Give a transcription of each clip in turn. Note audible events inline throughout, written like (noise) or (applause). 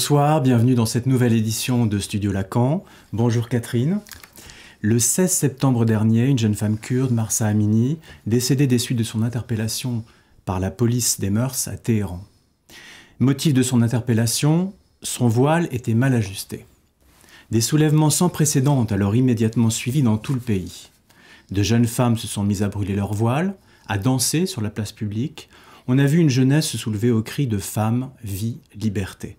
Bonsoir, bienvenue dans cette nouvelle édition de Studio Lacan. Bonjour Catherine. Le 16 septembre dernier, une jeune femme kurde, Marsa Amini, décédée des suites de son interpellation par la police des mœurs à Téhéran. Motif de son interpellation, son voile était mal ajusté. Des soulèvements sans précédent ont alors immédiatement suivi dans tout le pays. De jeunes femmes se sont mises à brûler leur voile, à danser sur la place publique. On a vu une jeunesse se soulever au cri de femme, vie, liberté.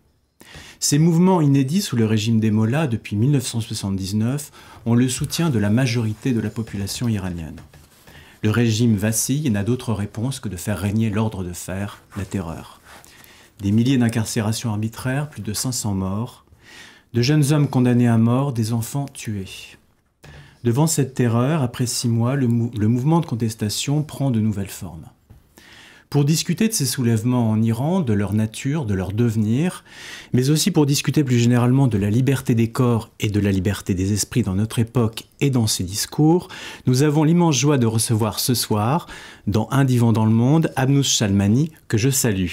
Ces mouvements inédits sous le régime des Mollahs depuis 1979 ont le soutien de la majorité de la population iranienne. Le régime vacille et n'a d'autre réponse que de faire régner l'ordre de fer, la terreur. Des milliers d'incarcérations arbitraires, plus de 500 morts, de jeunes hommes condamnés à mort, des enfants tués. Devant cette terreur, après six mois, le, le mouvement de contestation prend de nouvelles formes pour discuter de ces soulèvements en Iran, de leur nature, de leur devenir, mais aussi pour discuter plus généralement de la liberté des corps et de la liberté des esprits dans notre époque et dans ses discours, nous avons l'immense joie de recevoir ce soir, dans Un divan dans le monde, Abnous Shalmani que je salue.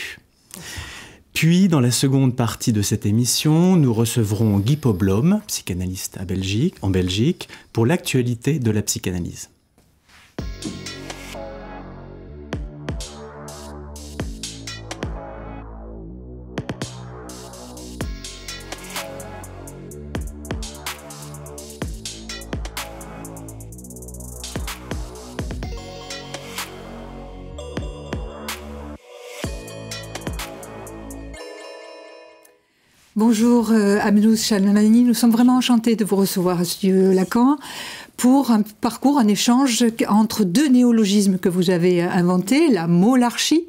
Puis, dans la seconde partie de cette émission, nous recevrons Guy Poblom, psychanalyste à Belgique, en Belgique, pour l'actualité de la psychanalyse. Bonjour euh, Amnous nous sommes vraiment enchantés de vous recevoir à Lacan pour un parcours, un échange entre deux néologismes que vous avez euh, inventés, la molarchie,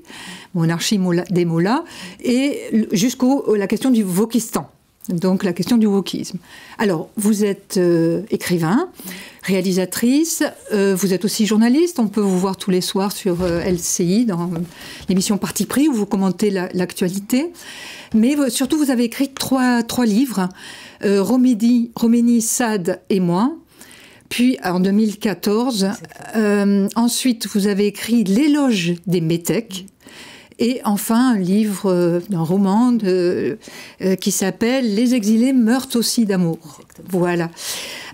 monarchie des molas, et jusqu'au la question du Vokistan donc la question du wokisme. Alors, vous êtes euh, écrivain, réalisatrice, euh, vous êtes aussi journaliste, on peut vous voir tous les soirs sur euh, LCI, dans l'émission Parti pris, où vous commentez l'actualité. Mais surtout, vous avez écrit trois, trois livres, Roménie, Sade et moi, puis en 2014. ensuite, vous avez écrit L'éloge des métèques. Et enfin, un livre, euh, un roman euh, qui s'appelle Les exilés meurent aussi d'amour. Voilà.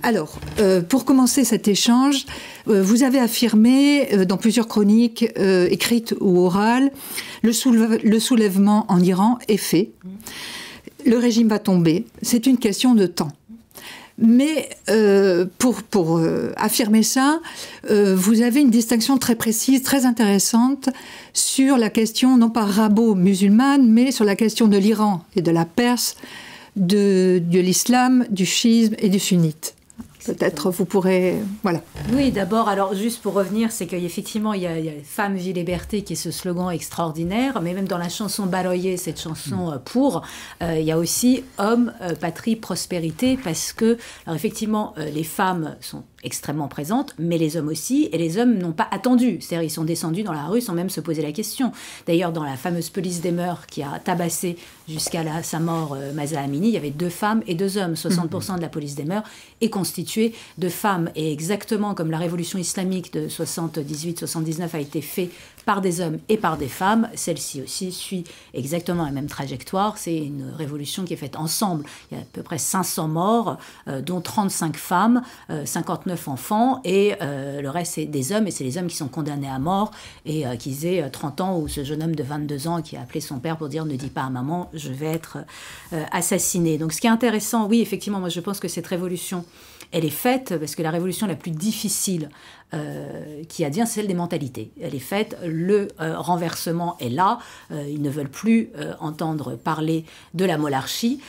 Alors, euh, pour commencer cet échange, vous avez affirmé dans plusieurs chroniques écrites ou orales, le, soulèvement en Iran est fait. Mm. Le régime va tomber. C'est une question de temps. Mais euh, pour, pour euh, affirmer ça, euh, vous avez une distinction très précise, très intéressante sur la question, non pas rabot musulmane mais sur la question de l'Iran et de la Perse, de, de l'islam, du schisme et du sunnite. Peut-être vous pourrez. Voilà. Oui, d'abord, alors juste pour revenir, c'est qu'effectivement, il y a, il Femme, vie, liberté qui est ce slogan extraordinaire, mais même dans la chanson Baloyer, cette chanson mm. euh, pour, euh, il y a aussi Homme, euh, patrie, prospérité, parce que, alors effectivement, les femmes sont extrêmement présente, mais les hommes aussi, et les hommes n'ont pas attendu. C'est-à-dire, ils sont descendus dans la rue sans même se poser la question. D'ailleurs, dans la fameuse police des mœurs qui a tabassé jusqu'à la, sa mort euh, Amini, il y avait deux femmes et deux hommes. 60% mhm. de la police des mœurs est constituée de femmes. Et exactement comme la révolution islamique de 78-79 a été faite par des hommes et par des femmes, celle-ci aussi suit exactement la même trajectoire. C'est une révolution qui est faite ensemble. Il y a à peu près 500 morts, euh, dont 35 femmes, 59 euh, enfants et euh, le reste c'est des hommes et c'est les hommes qui sont condamnés à mort et euh, qu'ils aient 30 euh, ans ou ce jeune homme de 22 ans qui a appelé son père pour dire ne dis pas à maman je vais être assassiné. Donc ce qui est intéressant, oui effectivement moi je pense que cette révolution elle est faite parce que la révolution la plus difficile euh, qui advient celle des mentalités. Elle est faite, le euh, renversement est là, euh, ils ne veulent plus entendre parler de la monarchie,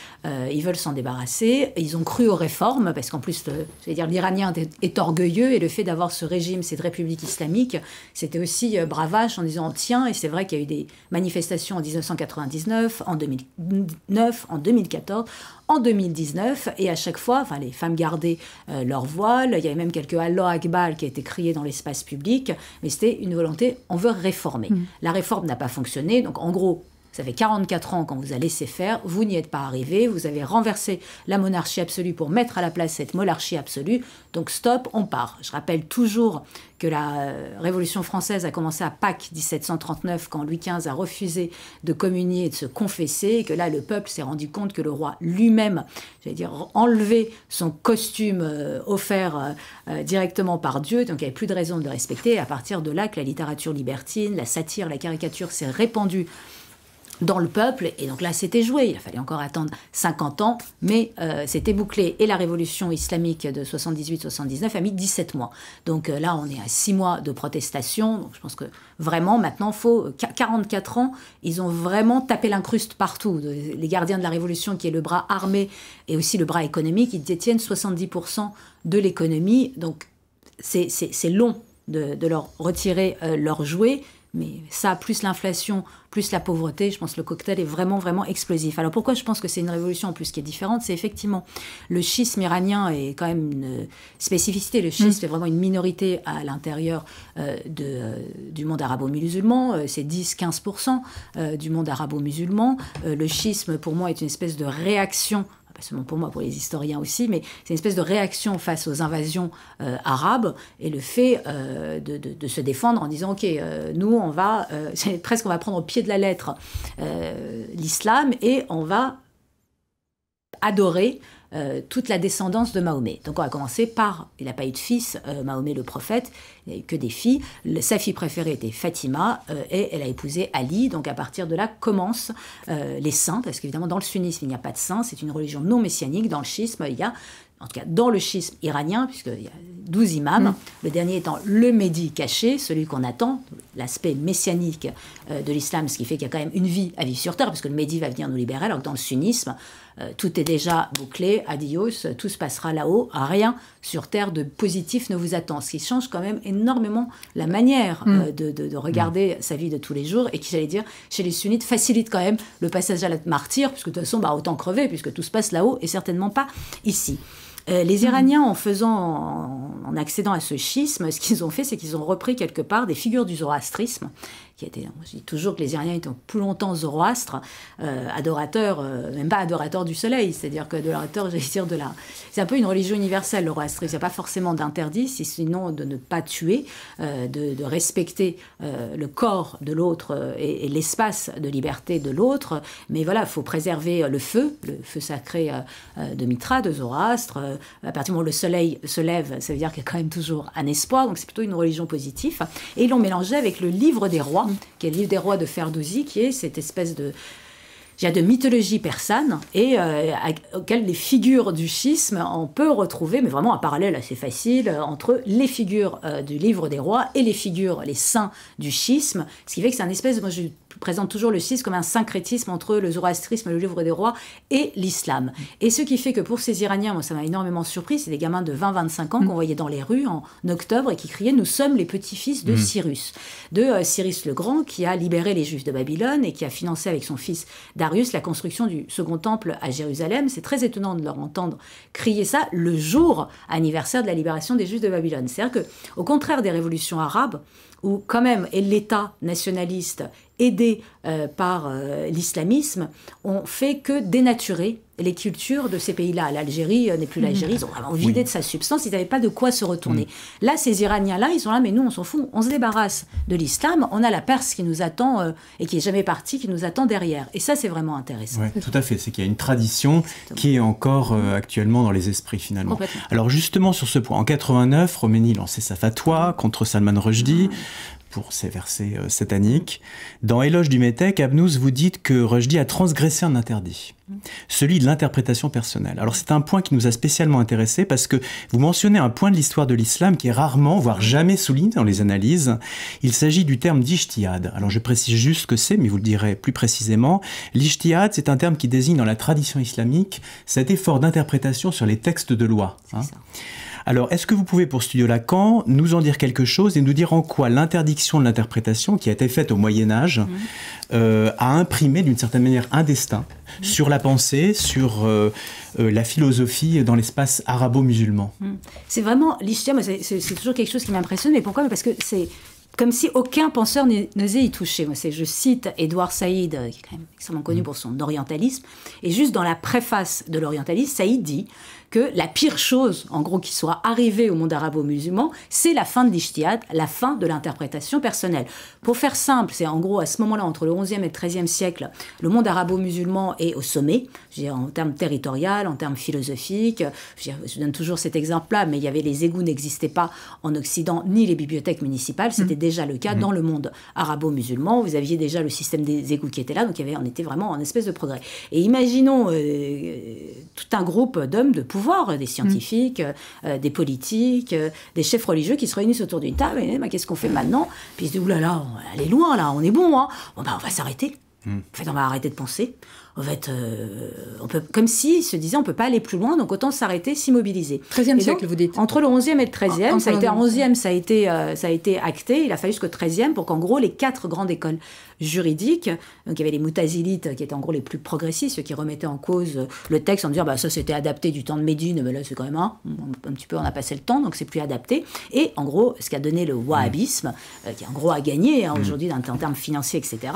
ils veulent s'en débarrasser, ils ont cru aux réformes, parce qu'en plus, dire, l'Iranien est, orgueilleux, et le fait d'avoir ce régime, cette république islamique, c'était aussi bravache en disant, tiens, et c'est vrai qu'il y a eu des manifestations en 1999, en 2009, en 2014, en 2019, et à chaque fois, enfin, les femmes gardaient leur voile, il y avait même quelques Allah Akbar qui a été dans l'espace public, mais c'était une volonté, on veut réformer. Mm. La réforme n'a pas fonctionné, donc en gros, ça fait 44 ans quand vous a laissé faire, vous n'y êtes pas arrivé, vous avez renversé la monarchie absolue pour mettre à la place cette monarchie absolue. Donc stop, on part. Je rappelle toujours que la euh, Révolution française a commencé à Pâques 1739 quand Louis XV a refusé de communier et de se confesser, et que là le peuple s'est rendu compte que le roi lui-même, j'allais dire, enlevait son costume euh, offert euh, directement par Dieu, donc il n'y avait plus de raison de le respecter. Et à partir de là que la littérature libertine, la satire, la caricature s'est répandue dans le peuple. Et donc là, c'était joué. Il fallait encore attendre 50 ans, mais euh, c'était bouclé. Et la révolution islamique de 78-79 a mis 17 mois. Donc euh, là, on est à 6 mois de protestation. Donc je pense que vraiment, maintenant, faut 44 euh, ans. Ils ont vraiment tapé l'incruste partout. Les gardiens de la révolution, qui est le bras armé et aussi le bras économique, ils détiennent 70% de l'économie. Donc c'est long de, leur retirer leur jouet mais ça, plus l'inflation, plus la pauvreté, je pense que le cocktail est vraiment, vraiment explosif. Alors pourquoi je pense que c'est une révolution en plus qui est différente C'est effectivement le schisme iranien est quand même une spécificité. Le schisme mm. est vraiment une minorité à l'intérieur euh, euh, du monde arabo-musulman. Euh, c'est 10-15% du monde arabo-musulman. le schisme, pour moi, est une espèce de réaction pas seulement pour moi, pour les historiens aussi, mais c'est une espèce de réaction face aux invasions euh, arabes et le fait euh, de, de, se défendre en disant, OK, euh, nous, on va, (laughs) c'est presque, on va prendre au pied de la lettre l'islam et on va adorer euh, toute la descendance de Mahomet. Donc on va commencer par, il n'a pas eu de fils, euh, Mahomet le prophète, il que des filles. sa fille préférée était Fatima euh, et elle a épousé Ali. Donc à partir de là commencent les saints, parce qu'évidemment dans le sunnisme il n'y a pas de saints, c'est une religion non messianique. Dans le schisme il y a en tout cas dans le schisme iranien, puisque 12 imams, mm. le dernier étant le Médi caché, celui qu'on attend, l'aspect messianique euh, de l'islam, ce qui fait qu'il y a quand même une vie à vivre sur Terre, parce que le Médi va venir nous libérer, alors que dans le sunnisme, euh, tout est déjà bouclé, adios, tout se passera là-haut, rien sur Terre de positif ne vous attend. Ce qui change quand même énormément la manière mm. euh, de, regarder mm. sa vie de tous les jours et qui, j'allais dire, chez les sunnites, facilite quand même le passage à la martyr, puisque de toute façon, bah, autant crever, puisque tout se passe là-haut et certainement pas ici. Euh, les hmm. Iraniens, en faisant, en, accédant à ce schisme, ce qu'ils ont fait, c'est qu'ils ont repris quelque part des figures du zoroastrisme qui était, Je dis toujours que les Iraniens étaient plus longtemps zoroastres, euh, adorateurs, euh, même pas adorateurs du soleil, c'est-à-dire que adorateurs, (laughs) j'allais dire de la. C'est un peu une religion universelle, le zoroastrisme. Il n'y a pas forcément d'interdit, sinon de ne pas tuer, de, respecter le corps de l'autre et, et l'espace de liberté de l'autre. Mais voilà, il faut préserver le feu, le feu sacré de Mitra, de Zoroastre, euh, à partir du moment où le soleil se lève, ça veut dire qu'il y a quand même toujours un espoir, donc c'est plutôt une religion positive. Et ils l'ont mélangé avec le livre des rois, qui est le livre des rois de Ferdouzi, qui est cette espèce de de mythologie persane et euh, auquel les figures du schisme on peut retrouver, mais vraiment un parallèle assez facile euh, entre les figures du livre des rois et les figures, les saints du schisme, ce qui fait que c'est un espèce, moi présente toujours le 6 comme un syncrétisme entre le zoroastrisme, le livre des rois, et l'islam. Et ce qui fait que pour ces Iraniens, moi ça m'a énormément surpris, c'est des gamins de 20-25 ans mm. qu'on voyait dans les rues en octobre et qui criaient Nous sommes les petits-fils de mm. Cyrus, de euh, Cyrus le Grand qui a libéré les Juifs de Babylone et qui a financé avec son fils Darius la construction du second temple à Jérusalem. C'est très étonnant de leur entendre crier ça le jour anniversaire de la libération des Juifs de Babylone. C'est-à-dire que, au contraire des révolutions arabes, ou quand même l'État nationaliste aidé euh, par euh, l'islamisme ont fait que dénaturer les cultures de ces pays-là. L'Algérie euh, n'est plus mhm. l'Algérie, ils ont vraiment vidé de sa substance, ils n'avaient pas de quoi se retourner. Mm. Là, ces Iraniens-là, ils sont là, mais nous, on s'en fout, on se débarrasse de l'islam, on a la Perse qui nous attend et qui n'est jamais partie, qui nous attend derrière. Et ça, c'est vraiment intéressant. Oui, tout à fait, c'est qu'il y a une tradition qui est encore actuellement dans les esprits, finalement. Alors justement, sur ce point, en 89, Roménie lançait sa fatwa contre Salman Rushdie. Ah pour ces versets euh, sataniques. Dans Éloge du Métèque, Abnous vous dites que Rushdie a transgressé un interdit, celui de l'interprétation personnelle. Alors c'est un point qui nous a spécialement intéressé parce que vous mentionnez un point de l'histoire de l'islam qui est rarement, voire jamais souligné dans les analyses. Il s'agit du terme d'ishtihad. Alors je précise juste ce que c'est, mais vous le direz plus précisément. L'ishtihad, c'est un terme qui désigne dans la tradition islamique cet effort d'interprétation sur les textes de loi. Hein. ça. Alors, est-ce que vous pouvez, pour Studio Lacan, nous en dire quelque chose et nous dire en quoi l'interdiction de l'interprétation qui a été faite au Moyen Âge mhm. euh, a imprimé d'une certaine manière un destin mhm. sur la pensée, sur euh, euh, la philosophie dans l'espace arabo-musulman mhm. C'est vraiment c'est toujours quelque chose qui m'impressionne, mais pourquoi Parce que c'est comme si aucun penseur n'osait y toucher. Moi, je cite Édouard Saïd, euh, qui est quand même extrêmement connu mm. pour son orientalisme, et juste dans la préface de l'orientalisme, Saïd dit que la pire chose, en gros, qui soit arrivée au monde arabo-musulman, c'est la fin de l'ishtiad, la fin de l'interprétation personnelle. Pour faire simple, c'est en gros à ce moment-là, entre le 11e et le 13e siècle, le monde arabo-musulman est au sommet, en termes territorial, en termes philosophiques. Je, donne toujours cet exemple-là, mais il y avait les égouts n'existaient pas en Occident, ni les bibliothèques municipales, c'était mm déjà le cas mm. dans le monde arabo-musulman. Vous aviez déjà le système des égouts qui était là, donc il y avait, on était vraiment en espèce de progrès. Et imaginons euh, tout un groupe d'hommes de pouvoir, des scientifiques, mm. euh, des politiques, euh, des chefs religieux qui se réunissent autour d'une table. Et qu'est-ce qu'on fait maintenant Puis ils se disent oulala, là est loin là, on est bon, hein. Bon, bah, on va s'arrêter. Mm. En fait, on va arrêter de penser euh, on va peut, comme s'ils se disaient, on peut pas aller plus loin, donc autant s'arrêter, s'immobiliser. 13e siècle, vous dites Entre le 11e et le 13e, ah, ça, a été, 11e ça, a été, ça a été acté, il a fallu jusqu'au 13e pour qu'en gros, les quatre grandes écoles juridiques, donc il y avait les moutazilites qui étaient en gros les plus progressistes, ceux qui remettaient en cause le texte en disant, bah, ça c'était adapté du temps de Médine, mais là c'est quand même un, petit peu, on a passé le temps, donc c'est plus adapté. Et en gros, ce qui a donné le wahhabisme, euh, qui qui en gros a gagné hein, mm. aujourd'hui en termes financiers, etc.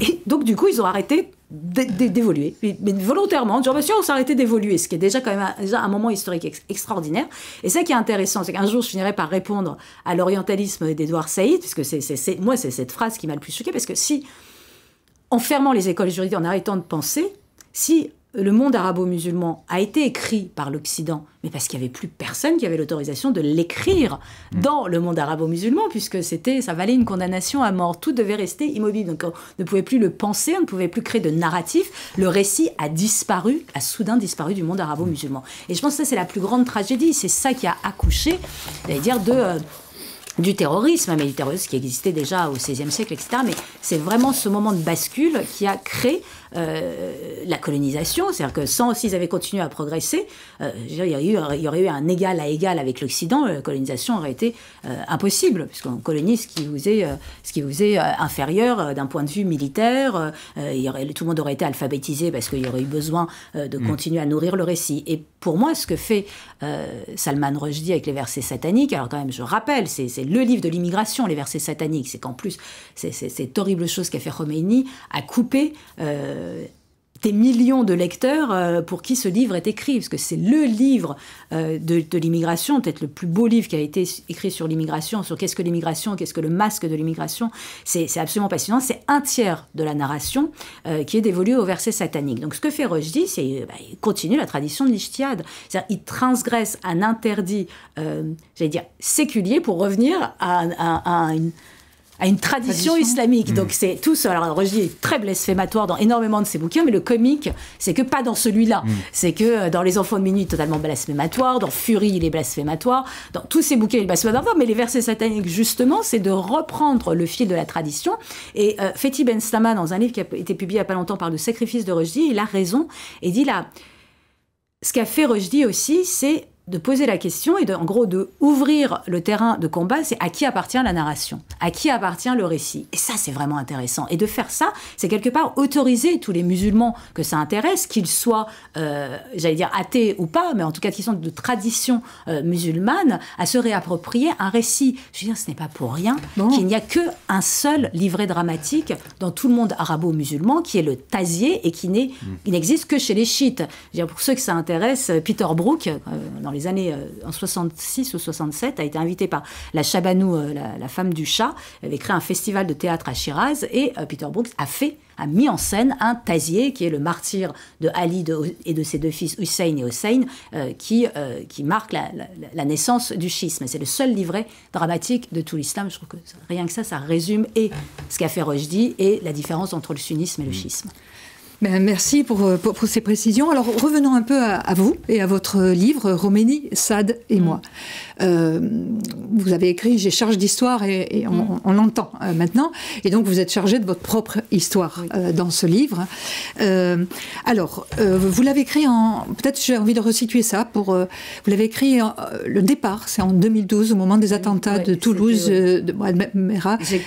Et donc du coup, ils ont arrêté d'évoluer, mais volontairement, genre dire bah, on s'arrêtait d'évoluer, ce qui est déjà quand même un, moment historique extraordinaire. Et ça qui est intéressant, c'est qu'un jour je finirai par répondre à l'orientalisme d'Edouard Saïd, puisque c'est moi c'est cette phrase qui m'a le plus choqué, parce que si en fermant les écoles juridiques, en arrêtant de penser, si le monde arabo-musulman a été écrit par l'Occident, mais parce qu'il n'y avait plus personne qui avait l'autorisation de l'écrire mm. dans le monde arabo-musulman, puisque ça valait une condamnation à mort. Tout devait rester immobile. Donc on ne pouvait plus le penser, on ne pouvait plus créer de narratif. Le récit a disparu, a soudain disparu du monde arabo-musulman. Et je pense que ça, c'est la plus grande tragédie. C'est ça qui a accouché, dire, euh, du terrorisme, mais du qui existait déjà au XVIe siècle, etc. Mais c'est vraiment ce moment de bascule qui a créé euh, la colonisation, c'est-à-dire que sans, s'ils avaient continué à progresser, euh, il, y aurait eu un égal à égal avec l'Occident, la colonisation aurait été euh, impossible, puisqu'on colonise ce qui vous est, ce qui vous est inférieur d'un point de vue militaire, tout le monde aurait été alphabétisé parce qu'il y aurait eu besoin de mm. continuer à nourrir le récit. Et pour moi, ce que fait Salman Rushdie avec les versets sataniques, alors quand même, je rappelle, c'est le livre de l'immigration, les versets sataniques, c'est qu'en plus, c'est cette horrible chose qu'a fait Khomeini, a coupé euh, des millions de lecteurs euh, pour qui ce livre est écrit, parce que c'est le livre euh, de, l'immigration, peut-être le plus beau livre qui a été écrit sur l'immigration, sur qu'est-ce que l'immigration, qu'est-ce que le masque de l'immigration. C'est absolument passionnant. C'est un tiers de la narration qui est dévolu au verset satanique. Donc ce que fait dit, c'est bah, il continue la tradition de C'est-à-dire Il transgresse un interdit, j'allais dire, séculier pour revenir à, à une à une tradition, islamique. Hmm. Donc c'est tout ça. Alors Roger est très blasphématoire dans énormément de ses bouquins, mais le comique, c'est que pas dans celui-là. Hmm. C'est que euh, dans Les Enfants de Minuit, totalement blasphématoire. Dans furie il est blasphématoire. Dans tous ses bouquins, il est blasphématoire. Mais les versets sataniques, justement, c'est de reprendre le fil de la tradition. Et euh, Fethi Ben Stama, dans un livre qui a été publié il n'y a pas longtemps par le sacrifice de Rushdie, il a raison et dit là. Ce qu'a fait Rushdie aussi, c'est de poser la question et en gros de ouvrir le terrain de combat, c'est à qui appartient la narration, à qui appartient le récit. Et ça, c'est vraiment intéressant. Et de faire ça, c'est quelque part autoriser tous les musulmans que ça intéresse, qu'ils soient, euh, j'allais dire, athées ou pas, mais en tout cas qu'ils sont de tradition euh, musulmane, à se réapproprier un récit. Je veux dire, ce n'est pas pour rien qu'il n'y a que un seul livret dramatique dans tout le monde arabo-musulman, qui est le Tazier et qui mmh. n'existe que chez les chiites. Je veux dire, pour ceux que ça intéresse, euh, Peter Brook, dans les années euh, en 66 ou 67, a été invité par la Chabanou, euh, la, femme du chat. Elle avait créé un festival de théâtre à Shiraz et euh, Peter Brooks a fait a mis en scène un tasier qui est le martyr de Ali et de ses deux fils Hussein et Hussein, qui, qui marque la, naissance du schisme. C'est le seul livret dramatique de tout l'islam. Je trouve que rien que ça, ça résume et ce qu'a fait Rojdi et la différence entre le sunnisme et le schisme. Ben, merci euh, pour, ces précisions. Alors revenons un peu à, vous et à votre livre Roménie, Sade et mm. moi. Euh, vous avez écrit J'ai charge d'histoire et, mm. on, l'entend euh, maintenant. Et donc vous êtes chargé de votre propre histoire dans ce livre. alors vous l'avez écrit en. Peut-être j'ai envie de resituer ça. Pour, vous l'avez écrit le départ, c'est en 2012 au moment des attentats de Toulouse, de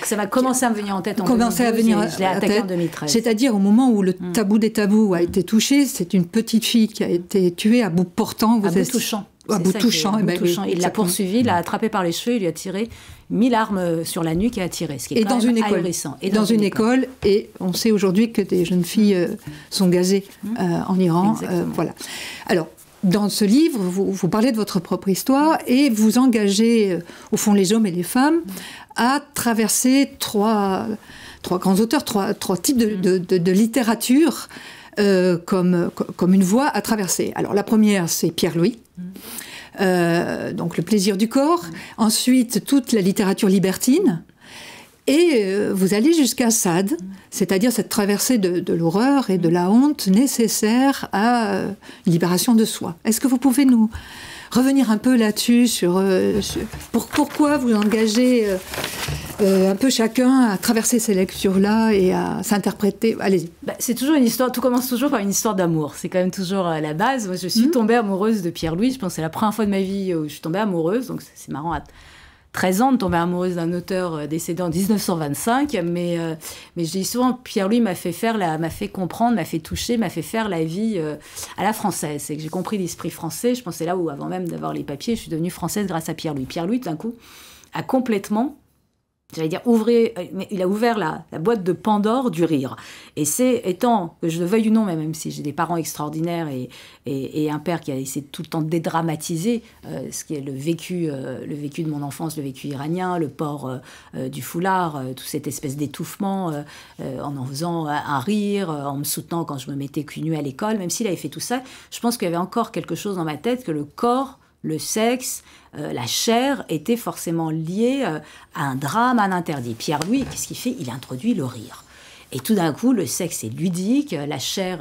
Ça m'a commencé à me venir en tête en 2012. à venir je 2013. C'est-à-dire au moment où le mm bout des tabous a été touché. C'est une petite fille qui a été tuée à bout portant. Vous à bout touchant. À bout eh ben touchant. il l'a poursuivi, l'a attrapée par les cheveux, il lui a tiré mille armes euh, sur la nuque et a tiré, ce qui est et dans une école. Et dans, une, école. Et on sait aujourd'hui que des jeunes filles euh, sont gazées mmh. euh, en Iran. voilà. Alors, dans ce livre, vous, vous, parlez de votre propre histoire et vous engagez, au fond, les hommes et les femmes mmh. à traverser trois trois grands auteurs, trois, types de, mm. littérature euh, comme, comme une voie à traverser. Alors la première, c'est Pierre-Louis. Mm. Euh, donc le plaisir du corps, mm. ensuite toute la littérature libertine, et euh, vous allez jusqu'à Sade, c'est-à-dire cette traversée de, l'horreur et de la honte nécessaire à libération de soi. Est-ce que vous pouvez nous, revenir un peu là-dessus sur, euh, pourquoi vous engagez euh, euh, un peu chacun à traverser ces lectures-là et à s'interpréter. allez bah, c'est toujours une histoire, tout commence toujours par une histoire d'amour. C'est quand même toujours la base. Moi, je suis mhm. tombée amoureuse de Pierre-Louis. Je pense que c'est la première fois de ma vie où je suis tombée amoureuse. Donc, c'est marrant à 13 ans de tomber amoureuse d'un auteur euh, décédé en 1925, mais, euh, mais je dis souvent, Pierre-Louis m'a fait faire, m'a fait comprendre, m'a fait toucher, m'a fait faire la vie euh, à la française. Et que j'ai compris l'esprit français. Je pensais là où, avant même d'avoir les papiers, je suis devenue française grâce à Pierre-Louis. Pierre-Louis, d'un coup, a complètement dire, ouvrez, euh, mais il a ouvert la, boîte de Pandore du rire. Et c'est étant, que je le veuille ou non, même si j'ai des parents extraordinaires et, et, un père qui a essayé tout le temps de dédramatiser euh, ce qui est le vécu, euh, le vécu de mon enfance, le vécu iranien, le port du foulard, tout cette espèce d'étouffement en en faisant un rire, en me soutenant quand je me mettais cul nu à l'école, même s'il avait fait tout ça, je pense qu'il y avait encore quelque chose dans ma tête que le corps le sexe, euh, la chair était forcément liées euh, à un drame, à un interdit. Pierre-Louis, qu'est-ce qu'il fait Il introduit le rire. Et tout d'un coup, le sexe est ludique, la chair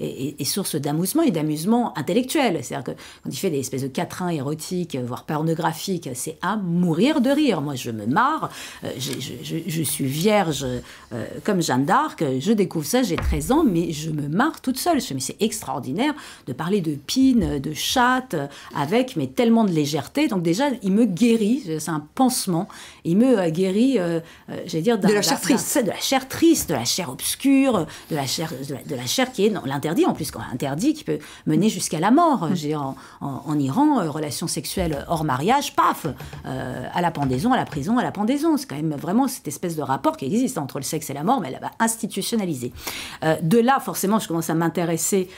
est, source d'amusement et d'amusement intellectuel. C'est-à-dire que quand il fait des espèces de quatrains érotiques, voire pornographiques, c'est à mourir de rire. Moi, je me marre, euh, je, suis vierge euh, comme Jeanne d'Arc, je découvre ça, j'ai 13 ans, mais je me marre toute seule. c'est extraordinaire de parler de pine, de chatte, avec mais tellement de légèreté. Donc déjà, il me guérit, c'est un pansement il me euh, guérit, euh, euh, j'allais dire, de la chair triste, de la chair triste, de la chair obscure, de la chair, de la, chair qui est l'interdit en plus, quand interdit qui peut mener jusqu'à la mort. Mm. J'ai en, Iran relations sexuelles hors mariage, paf, à la pendaison, à la prison, à la pendaison. C'est quand même vraiment cette espèce de rapport qui existe entre le sexe et la mort, mais elle va institutionnaliser. de là, forcément, je commence à m'intéresser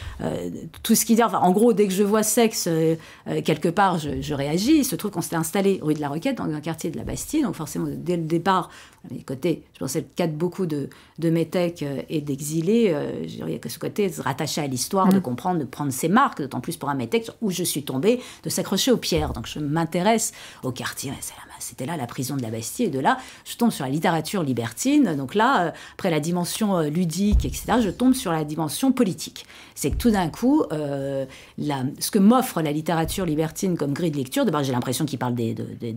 tout ce qui dit. Enfin, en gros, dès que je vois sexe quelque part, je, réagis. Il se trouve qu'on s'était installé rue de la Roquette dans un quartier de la Bastille, donc forcément, dès le départ, côté, je pensais le cas de beaucoup de, de euh, et d'exilés, euh, il y a ce côté de se rattacher à l'histoire, de mm. comprendre, de prendre ses marques, d'autant plus pour un métèque où je suis tombé de s'accrocher aux pierres. Donc je m'intéresse au quartier, c'est la c'était là la prison de la Bastille. Et de là, je tombe sur la littérature libertine. Donc là, euh, après la dimension euh, ludique, etc., je tombe sur la dimension politique. C'est que tout d'un coup, euh, ce que m'offre la littérature libertine comme grille de lecture, d'abord j'ai l'impression qu'il parle des, des,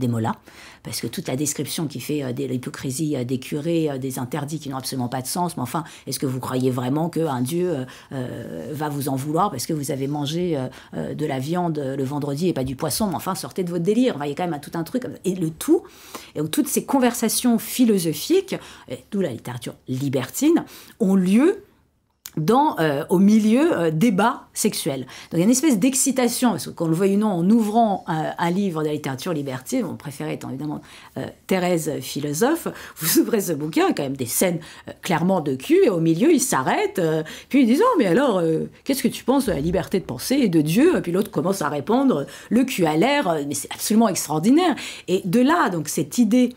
parce que toute la description qui fait de l'hypocrisie des curés, des interdits qui n'ont absolument pas de sens, mais enfin, est-ce que vous croyez vraiment qu'un Dieu va vous en vouloir parce que vous avez mangé de la viande le vendredi et pas du poisson, mais enfin, sortez de votre délire. Il y a quand même tout un truc. Et le tout. Et où toutes ces conversations philosophiques, d'où la littérature libertine, ont lieu dans, euh, au milieu euh, débat sexuel. Donc il y a une espèce d'excitation, parce qu'on le voit une non, en ouvrant euh, un, livre de la littérature liberté mon préféré étant évidemment Thérèse, philosophe, (laughs) vous ouvrez ce bouquin, quand même des scènes clairement de cul, et au milieu il s'arrête, puis il dit oh, mais alors, qu'est-ce que tu penses de la liberté de penser et de Dieu Et puis l'autre commence à répondre, le cul à l'air, mais c'est absolument extraordinaire. Et de là, donc cette idée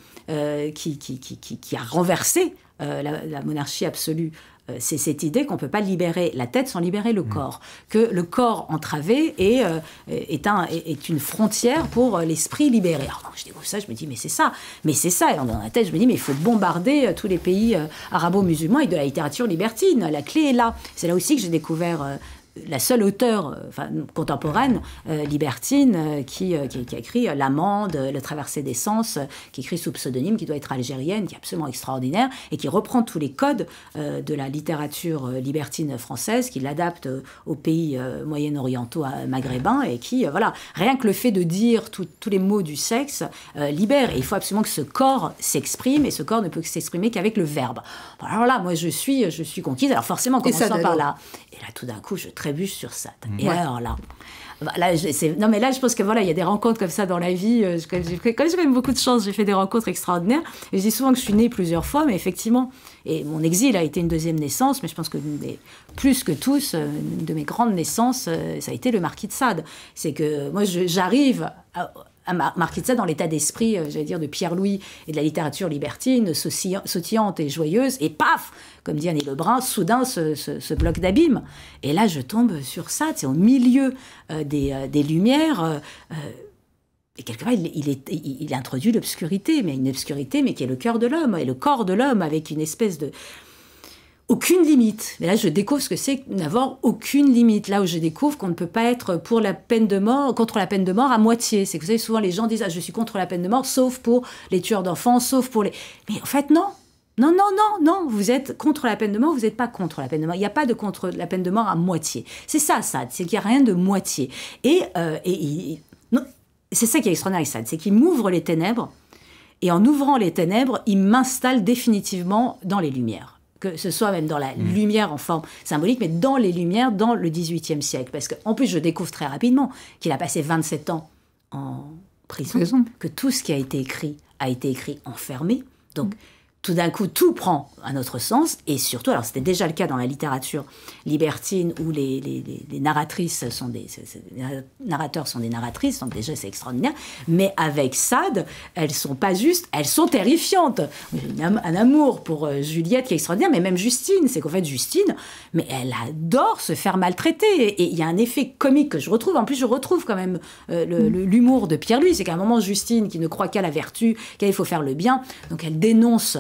qui qui, a renversé la, monarchie absolue euh, c'est cette idée qu'on ne peut pas libérer la tête sans libérer le mm. corps, que le corps entravé est, euh, une frontière pour euh, l'esprit libéré. Alors, quand je découvre ça, je me dis, mais c'est ça, mais c'est ça. Et dans la tête, je me dis, mais il faut bombarder tous les pays arabo-musulmans et de la littérature libertine. La clé est là. C'est là aussi que j'ai découvert la seule auteure euh, enfin, contemporaine euh, libertine euh, qui, qui, a écrit L'amende, Le traversée des sens, qui écrit sous pseudonyme, qui doit être algérienne, qui est absolument extraordinaire et qui reprend tous les codes de la littérature libertine française, qui l'adapte aux pays moyen-orientaux maghrébins et qui, voilà, rien que le fait de dire tous les mots du sexe libère. Et il faut absolument que ce corps s'exprime et ce corps ne peut s'exprimer qu'avec le verbe. alors là, moi, je suis, je suis conquise. Alors forcément, commençant par là. Et là, tout d'un coup, je trébuche sur ça. Mm. Et alors là, bah, Là, non, mais là, je pense que voilà, il y a des rencontres comme ça dans la vie. Euh, quand j'ai quand même beaucoup de chance, j'ai fait des rencontres extraordinaires. Et je dis souvent que je suis née plusieurs fois, mais effectivement, et mon exil a été une deuxième naissance, mais je pense que plus que tous, euh, une de mes grandes naissances, euh, ça a été le marquis de Sade. C'est que moi, j'arrive marqué ça dans l'état d'esprit, euh, j'allais dire, de Pierre-Louis et de la littérature libertine, sautillante et joyeuse, et paf, comme dit Annie Lebrun, soudain ce, bloc d'abîme. Et là, je tombe sur ça, c'est au milieu euh, euh, des, lumières. et quelque part, il, il introduit l'obscurité, mais une obscurité, mais qui est le cœur de l'homme, et le corps de l'homme, avec une espèce de, aucune limite. Mais là, je découvre ce que c'est n'avoir aucune limite. Là où je découvre qu'on ne peut pas être pour la peine de mort, contre la peine de mort à moitié. C'est que vous savez, souvent les gens disent ah, je suis contre la peine de mort, sauf pour les tueurs d'enfants, sauf pour les. Mais en fait, non. Non, non, non, non, vous êtes contre la peine de mort, vous n'êtes pas contre la peine de mort. Il n'y a pas de contre la peine de mort à moitié. C'est ça, ça c'est qu'il n'y a rien de moitié. Et, euh, c'est ça qui est extraordinaire avec c'est qu'il m'ouvre les ténèbres, et en ouvrant les ténèbres, il m'installe définitivement dans les lumières que ce soit même dans la mm. lumière en forme symbolique, mais dans les lumières dans le XVIIIe siècle. Parce qu'en plus, je découvre très rapidement qu'il a passé 27 ans en prison, que tout ce qui a été écrit a été écrit enfermé. Donc, mm tout d'un coup, tout prend un autre sens, et surtout, alors c'était déjà le cas dans la littérature libertine où les, narratrices sont des, narrateurs sont des narratrices, donc déjà c'est extraordinaire, mais avec Sade, elles sont pas justes, elles sont terrifiantes. Un, un amour pour euh, Juliette qui est extraordinaire, mais même Justine, c'est qu'en fait Justine, mais elle adore se faire maltraiter, et il y a un effet comique que je retrouve, en plus je retrouve quand même euh, mm. l'humour de Pierre-Louis, c'est qu'à un moment Justine qui ne croit qu'à la vertu, qu'il faut faire le bien, donc elle dénonce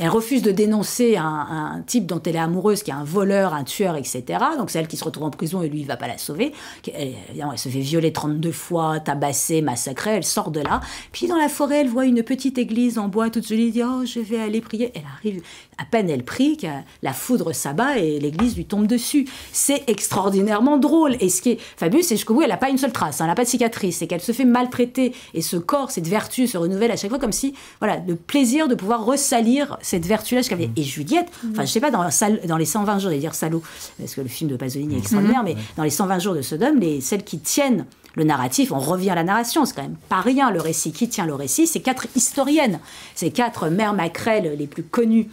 elle refuse de dénoncer un, type dont elle est amoureuse, qui est un voleur, un tueur, etc. Donc c'est elle qui se retrouve en prison et lui, il va pas la sauver. Elle, se fait violer 32 fois, tabasser, massacrer. Elle sort de là. Puis dans la forêt, elle voit une petite église en bois toute jolie. Elle dit Oh, je vais aller prier. Elle arrive. À peine elle prie, que la foudre s'abat et l'église lui tombe dessus. C'est extraordinairement drôle. Et ce qui est fabuleux, c'est jusqu'au bout, elle n'a pas une seule trace, hein. elle n'a pas de cicatrice, c'est qu'elle se fait maltraiter. Et ce corps, cette vertu se renouvelle à chaque fois, comme si, voilà, le plaisir de pouvoir ressalir cette vertu-là. Mm. et Juliette, mm. enfin, je sais pas, dans, dans les 120 jours, j'allais dire salaud, parce que le film de Pasolini est mm-hmm. extraordinaire, mais dans les 120 jours de Sodome, les, celles qui tiennent le narratif, on revient à la narration, c'est quand même pas rien le récit. Qui tient le récit C'est quatre historiennes, ces quatre mères maquerelles les plus connues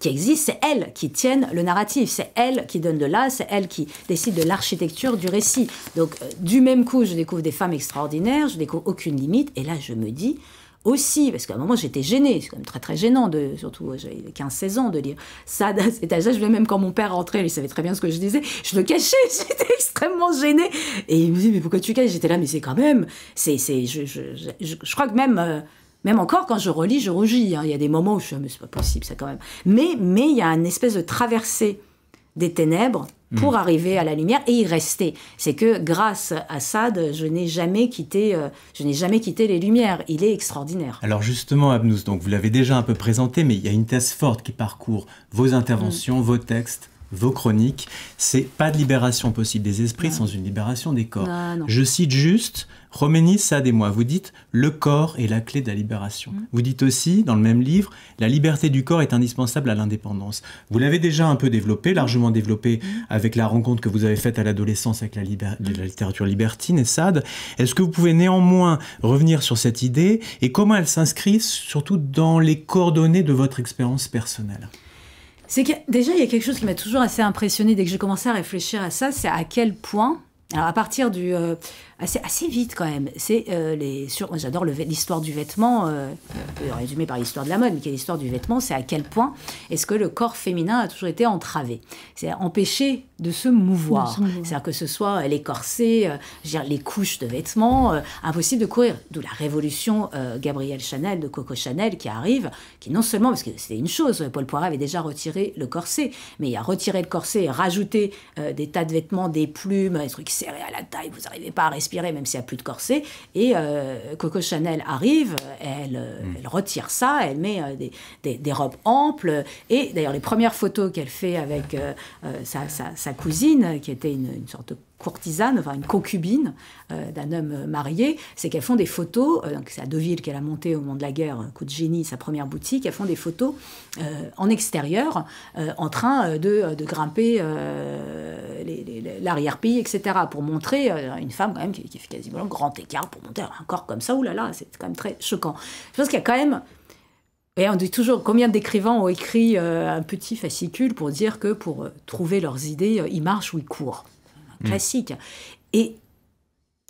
qui existent, c'est elles qui tiennent le narratif, c'est elles qui donnent de là, c'est elles qui décident de l'architecture du récit. Donc, euh, du même coup, je découvre des femmes extraordinaires, je découvre aucune limite, et là, je me dis, aussi, parce qu'à un moment j'étais gênée, c'est quand même très très gênant, de, surtout euh, j'avais 15-16 ans, de lire ça à (laughs) cet âge même quand mon père rentrait, il savait très bien ce que je disais, je le cachais, (laughs) j'étais extrêmement gênée. Et il me dit mais pourquoi tu caches J'étais là, mais c'est quand même, c'est, c'est, je, je, je, je, crois que même... Euh, même encore, quand je relis, je rougis. Hein. Il y a des moments où je suis, mais c'est pas possible, ça quand même. Mais, mais il y a une espèce de traversée des ténèbres pour mm. arriver à la lumière et y rester. C'est que grâce à Sad, je n'ai jamais quitté, euh, je n'ai jamais quitté les lumières. Il est extraordinaire. Alors justement, Abnous, donc vous l'avez déjà un peu présenté, mais il y a une thèse forte qui parcourt vos interventions, mm. vos textes, vos chroniques. C'est pas de libération possible des esprits sans une libération des corps. Je cite juste Roménie, Sade et moi, vous dites le corps est la clé de la libération. Mm. Vous dites aussi, dans le même livre, la liberté du corps est indispensable à l'indépendance. Vous l'avez déjà un peu développé, largement développé mm. avec la rencontre que vous avez faite à l'adolescence avec la, littérature libertine et Sade. Est-ce que vous pouvez néanmoins revenir sur cette idée et comment elle s'inscrit surtout dans les coordonnées de votre expérience personnelle c'est déjà, il y a quelque chose qui m'a toujours assez impressionné dès que j'ai commencé à réfléchir à ça, c'est à quel point, alors à partir du, euh, assez, assez vite quand même. C'est euh, les j'adore l'histoire du vêtement, euh, euh résumée par l'histoire de la mode, mais qui l'histoire du vêtement, c'est à quel point est-ce que le corps féminin a toujours été entravé, c'est empêché de se mouvoir. C'est-à-dire que ce soit les corsets, euh, les couches de vêtements, impossible de courir. D'où la révolution Gabrielle Chanel, de Coco Chanel qui arrive, qui non seulement, parce que c'était une chose, Paul Poiret avait déjà retiré le corset, mais il a retiré le corset et rajouté des tas de vêtements, des plumes, des trucs serrés à la taille, vous n'arrivez pas à respirer même s'il n'y a plus de corset. Et euh, Coco Chanel arrive, euh, mm. elle, retire ça, elle met euh, des, robes amples. Et d'ailleurs, les premières photos qu'elle fait avec sa, cousine, qui était une, une sorte de courtisane, enfin une concubine euh, d'un homme euh, marié, c'est qu'elles font des photos, euh, donc c'est à Deauville qu'elle a monté au moment de la guerre, coup de génie, sa première boutique, elles font des photos en extérieur, en train de, grimper l'arrière-pays, etc., pour montrer une femme quand même qui, fait quasiment un grand écart pour monter un corps comme ça, là, c'est quand même très choquant. Je pense qu'il y a quand même... Et on dit toujours combien d'écrivains ont écrit un petit fascicule pour dire que pour trouver leurs idées, ils marchent ou ils courent classique. Et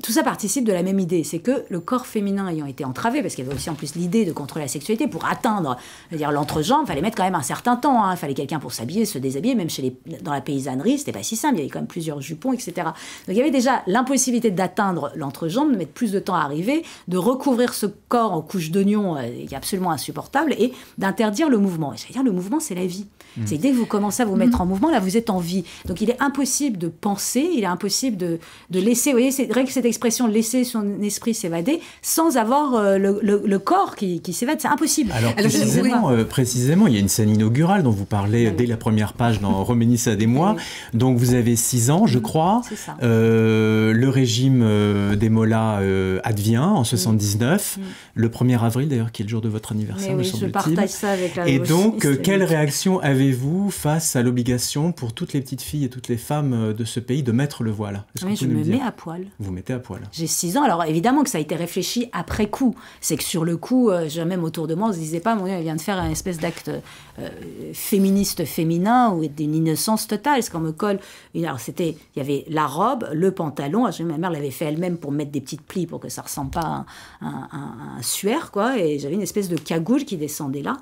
tout ça participe de la même idée, c'est que le corps féminin ayant été entravé, parce qu'il y avait aussi en plus l'idée de contrôler la sexualité, pour atteindre dire il fallait mettre quand même un certain temps, il hein. fallait quelqu'un pour s'habiller, se déshabiller, même chez les, dans la paysannerie, c'était pas si simple, il y avait quand même plusieurs jupons, etc. Donc il y avait déjà l'impossibilité d'atteindre l'entrejambe, de mettre plus de temps à arriver, de recouvrir ce corps en couche d'oignon, euh, qui est absolument insupportable, et d'interdire le mouvement. Et dire, le mouvement, c'est la vie. Mmh. C'est dès que vous commencez à vous mettre mmh. en mouvement, là, vous êtes en vie. Donc il est impossible de penser, il est impossible de, de laisser, vous voyez, c'est vrai que c'est cette expression laisser son esprit s'évader sans avoir euh, le, corps qui, s'évade. C'est impossible. Alors, précisément, euh, précisément, il y a une scène inaugurale dont vous parlez dès la première page dans (laughs) Roménis à des mois. Donc vous avez six ans, je crois. Euh, le régime des Mollas advient en 79, mm. mm. le 1er avril d'ailleurs, qui est le jour de votre anniversaire, me Et donc, quelle réaction avez-vous face à l'obligation pour toutes les petites filles et toutes les femmes de ce pays de mettre le voile ah je me mets à poil. Vous mettez à poil. J'ai 6 ans. Alors évidemment que ça a été réfléchi après coup. C'est que sur le coup, euh, je même autour de moi, on se disait pas, mon elle vient de faire un espèce d'acte euh, féministe féminin ou d'une innocence totale. est-ce qu'on me colle. Alors c'était, il y avait la robe, le pantalon. ma mère l'avait fait elle-même pour mettre des petites plis pour que ça ressemble pas un, à un suaire, quoi. Et j'avais une espèce de cagoule qui descendait là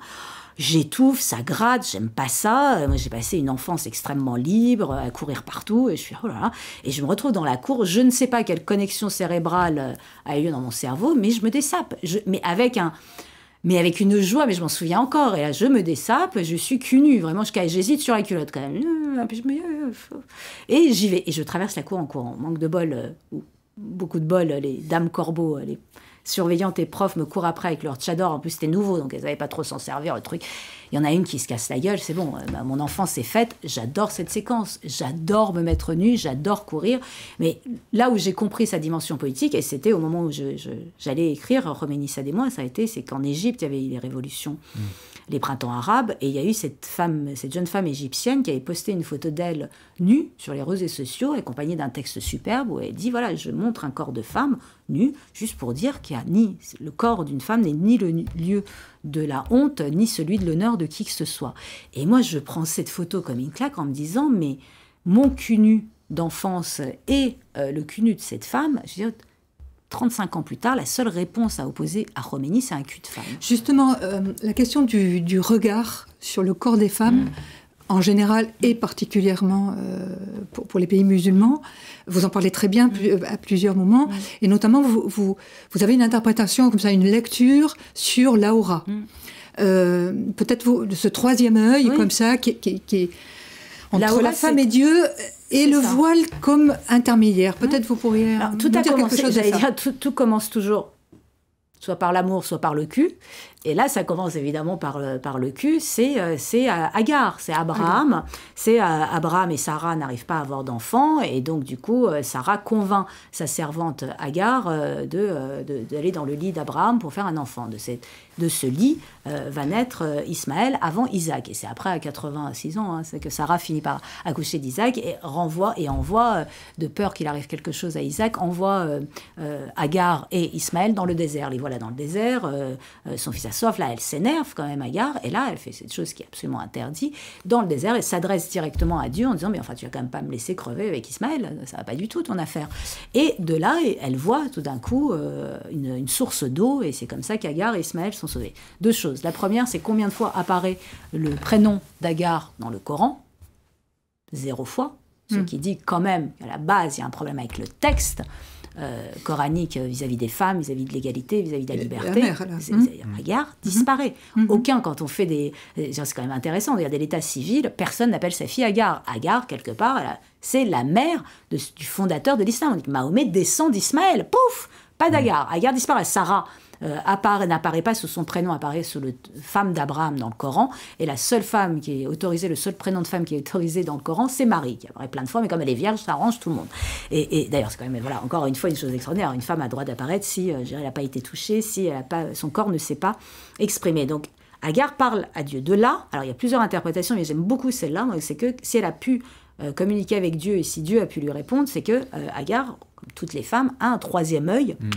j'étouffe, ça gratte, j'aime pas ça. Euh, moi, j'ai passé une enfance extrêmement libre, euh, à courir partout, et je suis oh et je me retrouve dans la cour. Je ne sais pas quelle connexion cérébrale euh, a eu lieu dans mon cerveau, mais je me dessape. mais avec un, mais avec une joie, mais je m'en souviens encore. Et là, je me dessape, je suis cul nu, vraiment, j'hésite sur la culotte quand même. Et j'y vais, et je traverse la cour en courant. Manque de bol, ou beaucoup de bol, les dames corbeaux, les surveillantes et profs me courent après avec leur tchador. En plus, c'était nouveau, donc elles n'avaient pas trop s'en servir, le truc. Il y en a une qui se casse la gueule, c'est bon, euh, bah, mon enfance est faite. J'adore cette séquence. J'adore me mettre nu, j'adore courir. Mais là où j'ai compris sa dimension politique, et c'était au moment où j'allais écrire Reménissa des mois », ça a été, c'est qu'en Égypte, il y avait eu les révolutions. Mm les printemps arabes, et il y a eu cette femme, cette jeune femme égyptienne qui avait posté une photo d'elle nue sur les réseaux sociaux, accompagnée d'un texte superbe où elle dit voilà, je montre un corps de femme nue, juste pour dire qu'il a ni le corps d'une femme n'est ni le lieu de la honte, ni celui de l'honneur de qui que ce soit. Et moi, je prends cette photo comme une claque en me disant mais mon cul nu d'enfance et euh, le cul nu de cette femme, je veux 35 ans plus tard, la seule réponse à opposer à Roménie, c'est un cul de femme. Justement, euh, la question du, regard sur le corps des femmes, mm. en général et particulièrement euh, pour, les pays musulmans, vous en parlez très bien mm. à plusieurs moments, mm. et notamment vous, avez une interprétation, comme ça, une lecture sur l'aura. Euh, peut-être ce troisième œil, comme ça, qui, est... qui la, femme et Dieu et le voile comme intermédiaire. Peut-être vous pourriez tout nous dire quelque chose ça. tout commence toujours soit par l'amour, soit par le cul. Et là, ça commence évidemment par le, par cul, c'est euh, euh, Agar, c'est Abraham. C'est euh, Abraham et Sarah n'arrivent pas à avoir d'enfant et donc du coup, Sarah convainc sa servante Agar d'aller de, d'aller dans le lit d'Abraham pour faire un enfant. De, ce lit va naître Ismaël avant Isaac. Et c'est après, à 86 ans, hein, c'est que Sarah finit par accoucher d'Isaac et renvoie et envoie, de peur qu'il arrive quelque chose à Isaac, envoie Agar et Ismaël dans le désert. Les voilà dans le désert, son fils sauf Là, elle s'énerve quand même, Agar, et là, elle fait cette chose qui est absolument interdite dans le désert et s'adresse directement à Dieu en disant Mais enfin, tu vas quand même pas me laisser crever avec Ismaël, ça va pas du tout ton affaire. Et de là, elle voit tout d'un coup euh, une, source d'eau, et c'est comme ça qu'Agar et Ismaël sont sauvés. Deux choses. La première, c'est combien de fois apparaît le prénom d'Agar dans le Coran Zéro fois. Ce hmm. qui dit quand même qu'à la base, il y a un problème avec le texte. Euh, coranique vis-à-vis des femmes, vis-à-vis de l'égalité, vis-à-vis de la liberté, la mmh. mmh. disparaît. Mmh. Aucun, quand on fait des... Euh, c'est quand même intéressant, regarde l'état civil, personne n'appelle sa fille Agar. Agar, quelque part, c'est la mère du fondateur de l'islam. Mahomet descend d'Ismaël, pouf Pas d'Agar, Agar disparaît. Sarah euh, n'apparaît pas sous son prénom, apparaît sous le femme d'Abraham dans le Coran. Et la seule femme qui est autorisée, le seul prénom de femme qui est autorisé dans le Coran, c'est Marie, qui apparaît plein de fois, mais comme elle est vierge, ça arrange tout le monde. Et, d'ailleurs, c'est quand même, voilà, encore une fois, une chose extraordinaire. Une femme a droit d'apparaître si euh, elle n'a pas été touchée, si elle a pas, son corps ne s'est pas exprimé. Donc, Agar parle à Dieu. De là, alors il y a plusieurs interprétations, mais j'aime beaucoup celle-là, hein, c'est que si elle a pu euh, communiquer avec Dieu et si Dieu a pu lui répondre, c'est que Agar, comme toutes les femmes, a un troisième œil. Mm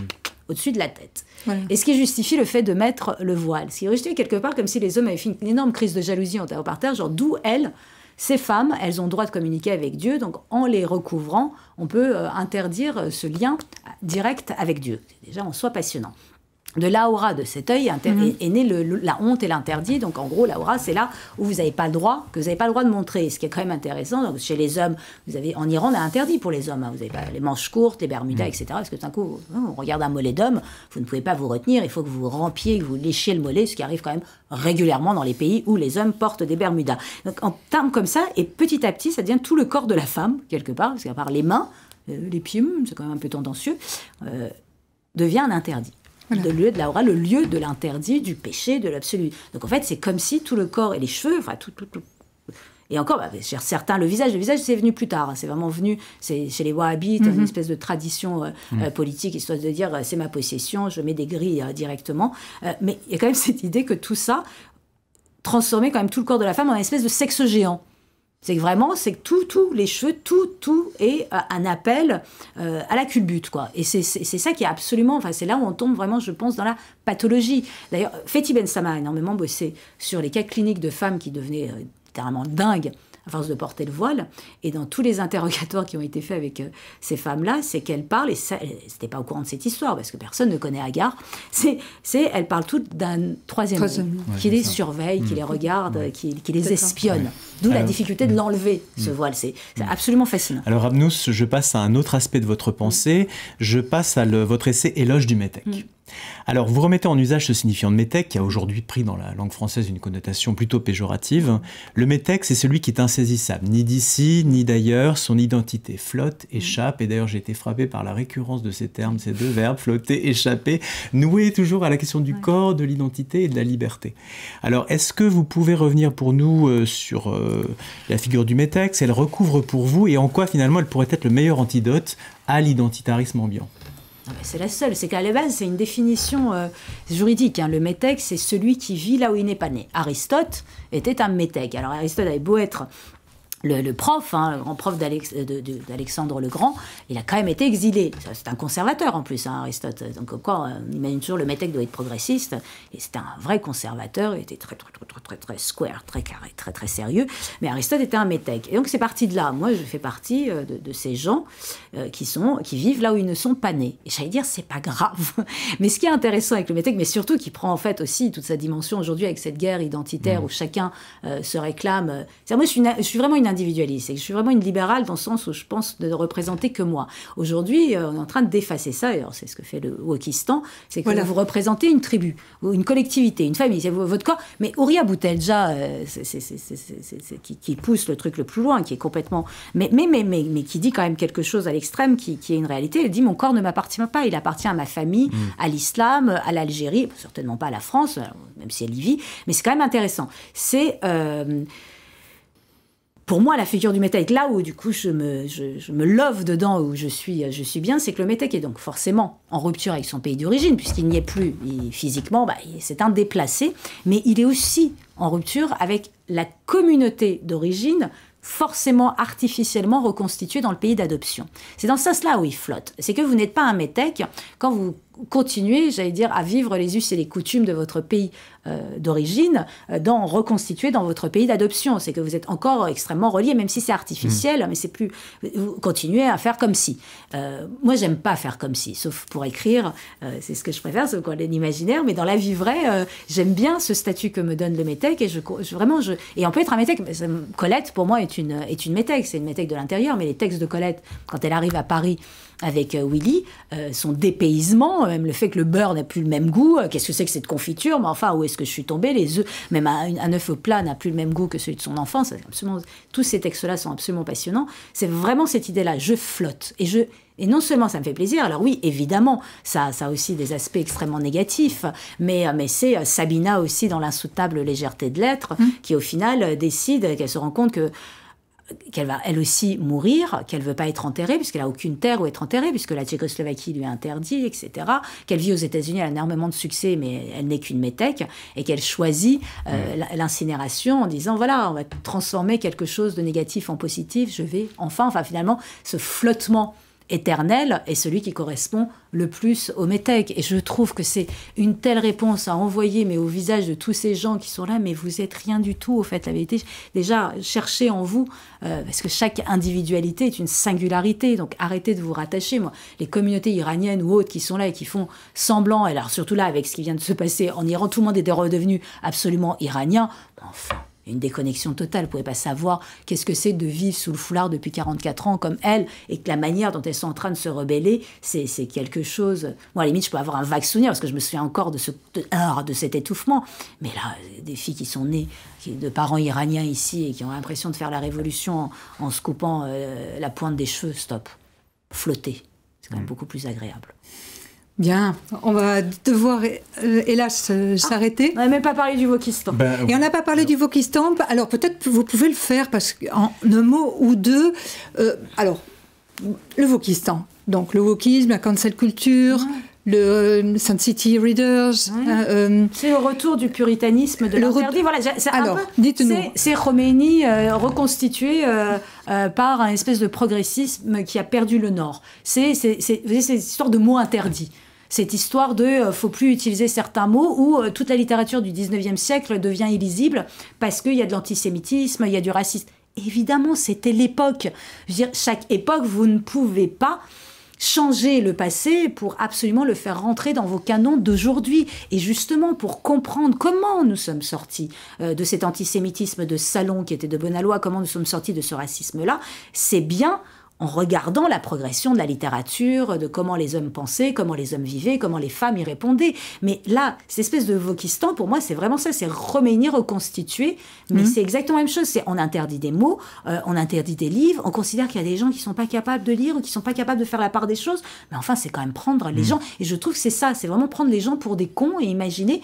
au-dessus de la tête. Et ce qui justifie le fait de mettre le voile. Ce qui justifie quelque part comme si les hommes avaient fait une énorme crise de jalousie en terre par terre, genre d'où elles, ces femmes, elles ont droit de communiquer avec Dieu, donc en les recouvrant, on peut euh, interdire euh, ce lien direct avec Dieu. déjà en soi passionnant de l'aura de cet œil interdit mhm. est, née la honte et l'interdit. Donc en gros, l'aura, c'est là où vous n'avez pas le droit, que vous n'avez pas le droit de montrer. Ce qui est quand même intéressant, chez les hommes, vous avez, en Iran, on a interdit pour les hommes. Hein. vous avez pas les manches courtes, les bermudas, mhm. etc. Parce que d'un coup, on regarde un mollet d'homme, vous ne pouvez pas vous retenir, il faut que vous rampiez, que vous léchiez le mollet, ce qui arrive quand même régulièrement dans les pays où les hommes portent des bermudas. Donc en termes comme ça, et petit à petit, ça devient tout le corps de la femme, quelque part, parce qu'à part les mains, euh, les pieds, hmm, c'est quand même un peu tendancieux, euh, devient un interdit. Le lieu de l'aura, le lieu de l'interdit, du péché, de l'absolu. Donc en fait, c'est comme si tout le corps et les cheveux, enfin tout, et encore, bah, certains, le visage, le visage, c'est venu plus tard. c'est vraiment venu c'est chez les Wahhabites, une mhm. espèce de tradition euh, mhm. euh, politique, histoire de dire euh, c'est ma possession, je mets des grilles directement. mais il y a quand même (laughs) cette idée que tout ça transformait quand même tout le corps de la femme en une espèce de sexe géant. C'est que vraiment, c'est que tout, tout, les cheveux, tout, tout est euh, un appel euh, à la culbute, quoi. Et c'est ça qui est absolument, enfin, c'est là où on tombe vraiment, je pense, dans la pathologie. D'ailleurs, Fethi Ben Sama a énormément bossé sur les cas cliniques de femmes qui devenaient carrément euh, dingues à force de porter le voile. Et dans tous les interrogatoires qui ont été faits avec euh, ces femmes-là, c'est qu'elles parlent, et c'était pas au courant de cette histoire, parce que personne ne connaît Agar, c'est elles parlent toutes d'un troisième, qui les surveille, qui mmh. les regarde, qui, les espionne. D'où la difficulté de mmh. l'enlever, ce mmh. voile. C'est absolument fascinant. Alors, Abnous, je passe à un autre aspect de votre pensée. Je passe à votre essai Éloge du Métèque. Alors, vous remettez en usage ce signifiant de métèque, qui a aujourd'hui pris dans la langue française une connotation plutôt péjorative. Le métèque, c'est celui qui est insaisissable, ni d'ici, ni d'ailleurs. Son identité flotte, échappe. Et d'ailleurs, j'ai été frappé par la récurrence de ces termes, ces deux verbes, flotter, échapper, noués toujours à la question du corps, de l'identité et de la liberté. Alors, est-ce que vous pouvez revenir pour nous euh, sur euh, la figure du métèque, elle recouvre pour vous et en quoi finalement elle pourrait être le meilleur antidote à l'identitarisme ambiant ah ben, c'est la seule, c'est qu'à la c'est une définition euh, juridique. Hein. Le métèque, c'est celui qui vit là où il n'est pas né. Aristote était un métèque. Alors Aristote avait beau être le, prof, hein, le grand prof euh, d'Alexandre le Grand, il a quand même été exilé. C'est un conservateur en plus, hein, Aristote. Donc quoi, on euh, imagine toujours le métèque doit être progressiste, et c'était un vrai conservateur, il était très très très très très, square, très carré, très très sérieux. Mais Aristote était un métèque, et donc c'est parti de là. Moi, je fais partie euh, de, ces gens qui sont qui vivent là où ils ne sont pas nés. Et j'allais dire, c'est pas grave. (laughs) Mais ce qui est intéressant avec le métèque, mais surtout qui prend en fait aussi toute sa dimension aujourd'hui avec cette guerre identitaire mmh. où chacun se réclame. Moi, je suis, je suis vraiment une individualiste et je suis vraiment une libérale dans le sens où je pense ne représenter que moi. Aujourd'hui, euh, on est en train d'effacer ça, c'est ce que fait le Wokistan, c'est que vous représentez une tribu, une collectivité, une famille, c'est votre corps. Mais Ouria Boutelja, euh, qui, qui, pousse le truc le plus loin, qui est complètement. Mais, mais, mais, mais, mais qui dit quand même quelque chose à l'extrême qui, est une réalité, elle dit mon corps ne m'appartient pas, il appartient à ma famille, mm. à l'islam, à l'Algérie, certainement pas à la France, même si elle y vit, mais c'est quand même intéressant. C'est. Euh, pour moi, la figure du métèque, là où du coup je me, je, me love dedans, où je suis, je suis bien, c'est que le métèque est donc forcément en rupture avec son pays d'origine, puisqu'il n'y est plus physiquement, bah, c'est un déplacé, mais il est aussi en rupture avec la communauté d'origine forcément artificiellement reconstituée dans le pays d'adoption. C'est dans ce sens-là où il flotte. C'est que vous n'êtes pas un métèque quand vous continuer, j'allais dire, à vivre les us et les coutumes de votre pays euh, d'origine, euh, d'en reconstituer dans votre pays d'adoption. C'est que vous êtes encore extrêmement relié, même si c'est artificiel, mm. mais c'est plus... Vous continuez à faire comme si. Euh, moi, j'aime pas faire comme si, sauf pour écrire, c'est ce que je préfère, sauf quoi, l'imaginaire, mais dans la vie vraie, j'aime bien ce statut que me donne le métèque, et vraiment, on peut être un métèque, Colette, pour moi, est une, est une métèque, c'est une métèque de l'intérieur, mais les textes de Colette, quand elle arrive à Paris, avec euh, Willy, euh, son dépaysement, euh, même le fait que le beurre n'a plus le même goût, qu'est-ce que c'est que cette confiture, mais enfin, où est-ce que je suis tombée, les œufs, même un, œuf au plat n'a plus le même goût que celui de son enfance, tous ces textes-là sont absolument passionnants, c'est vraiment cette idée-là, je flotte, et je... Et non seulement ça me fait plaisir, alors oui, évidemment, ça, ça a aussi des aspects extrêmement négatifs, mais, mais c'est Sabina aussi dans l'insoutable légèreté de l'être, mmh. qui au final décide, qu'elle se rend compte que qu'elle va elle aussi mourir, qu'elle veut pas être enterrée puisqu'elle a aucune terre où être enterrée puisque la Tchécoslovaquie lui a interdit, etc. Qu'elle vit aux États-Unis, elle a énormément de succès mais elle n'est qu'une métèque et qu'elle choisit euh, l'incinération en disant voilà on va transformer quelque chose de négatif en positif, je vais enfin enfin finalement ce flottement éternel est celui qui correspond le plus au métèque. Et je trouve que c'est une telle réponse à envoyer, mais au visage de tous ces gens qui sont là, mais vous êtes rien du tout, au fait, la vérité. Déjà, cherchez en vous, euh, parce que chaque individualité est une singularité, donc arrêtez de vous rattacher. Moi, les communautés iraniennes ou autres qui sont là et qui font semblant, et alors surtout là, avec ce qui vient de se passer en Iran, tout le monde est redevenu absolument iranien. Enfin une déconnexion totale. Vous ne pouvez pas savoir qu'est-ce que c'est de vivre sous le foulard depuis 44 ans comme elle, et que la manière dont elles sont en train de se rebeller, c'est quelque chose. Moi, à la limite, je peux avoir un vague souvenir, parce que je me souviens encore de, ce, de, de cet étouffement. Mais là, des filles qui sont nées de parents iraniens ici et qui ont l'impression de faire la révolution en, se coupant euh, la pointe des cheveux, stop. Flotter, c'est quand même mm. beaucoup plus agréable. Bien, on va devoir, euh, hélas, euh, ah. s'arrêter. on n'a même pas parlé du Vokistan. Ben, Et on n'a pas parlé euh, du Vauquistan. Alors peut-être vous pouvez le faire, parce qu'en un mot ou deux, alors, le Vokistan. Donc le wokisme, la cancel culture, ah le euh, Sun City Readers. Euh, euh, c'est le retour du puritanisme de l'interdit. Voilà, c'est Alors, dites-nous. C'est reconstitué par un espèce de progressisme qui a perdu le Nord. C'est cette histoire de mots interdits cette histoire de faut plus utiliser certains mots où toute la littérature du 19e siècle devient illisible parce qu'il y a de l'antisémitisme, il y a du racisme. Évidemment, c'était l'époque. Chaque époque, vous ne pouvez pas changer le passé pour absolument le faire rentrer dans vos canons d'aujourd'hui et justement pour comprendre comment nous sommes sortis euh, de cet antisémitisme de salon qui était de Bonalois, comment nous sommes sortis de ce racisme-là, c'est bien en regardant la progression de la littérature, de comment les hommes pensaient, comment les hommes vivaient, comment les femmes y répondaient. Mais là, cette espèce de Vokistan, pour moi, c'est vraiment ça, c'est reménir, reconstituer. Mais mhm. c'est exactement la même chose. C'est on interdit des mots, euh, on interdit des livres, on considère qu'il y a des gens qui sont pas capables de lire, ou qui sont pas capables de faire la part des choses. Mais enfin, c'est quand même prendre les mhm. gens. Et je trouve que c'est ça, c'est vraiment prendre les gens pour des cons et imaginer